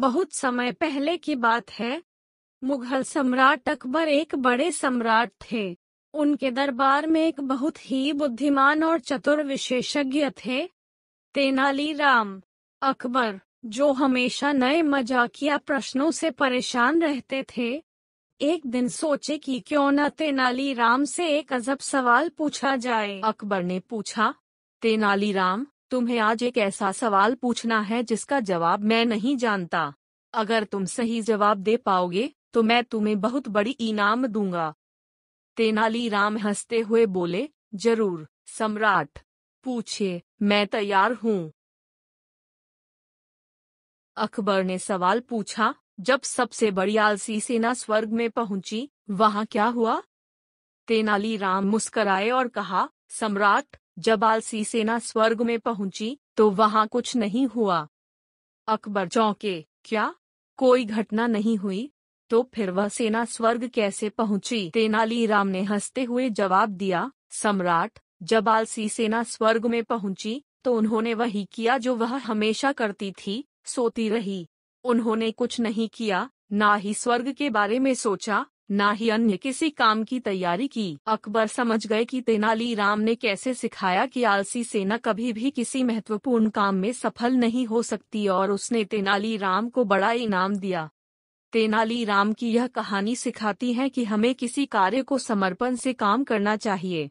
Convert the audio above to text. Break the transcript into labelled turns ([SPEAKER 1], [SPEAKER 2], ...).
[SPEAKER 1] बहुत समय पहले की बात है मुगल सम्राट अकबर एक बड़े सम्राट थे उनके दरबार में एक बहुत ही बुद्धिमान और चतुर विशेषज्ञ थे तेनाली राम अकबर जो हमेशा नए मजाकिया प्रश्नों से परेशान रहते थे एक दिन सोचे कि क्यों न तेनाली राम से एक अजब सवाल पूछा जाए अकबर ने पूछा
[SPEAKER 2] तेनाली राम तुम्हें आज एक ऐसा सवाल पूछना है जिसका जवाब मैं नहीं जानता अगर तुम सही जवाब दे पाओगे तो मैं तुम्हें बहुत बड़ी इनाम दूंगा तेनालीराम हंसते हुए बोले जरूर सम्राट पूछिए मैं तैयार हूँ अकबर ने सवाल पूछा जब सबसे बड़ी आलसी सेना स्वर्ग में पहुंची वहाँ क्या हुआ तेनालीराम मुस्कराए और कहा सम्राट जब आलसी सेना स्वर्ग में पहुंची तो वहां कुछ नहीं हुआ अकबर चौंके क्या कोई घटना नहीं हुई तो फिर वह सेना स्वर्ग कैसे पहुंची तेनालीराम ने हंसते हुए जवाब दिया सम्राट जब आलसी सेना स्वर्ग में पहुंची तो उन्होंने वही किया जो वह हमेशा करती थी सोती रही उन्होंने कुछ नहीं किया ना ही स्वर्ग के बारे में सोचा न ही अन्य किसी काम की तैयारी की अकबर समझ गए कि तेनालीराम ने कैसे सिखाया कि आलसी सेना कभी भी किसी महत्वपूर्ण काम में सफल नहीं हो सकती और उसने तेनालीराम को बड़ा इनाम दिया तेनालीराम की यह कहानी सिखाती है कि हमें किसी कार्य को समर्पण से काम करना चाहिए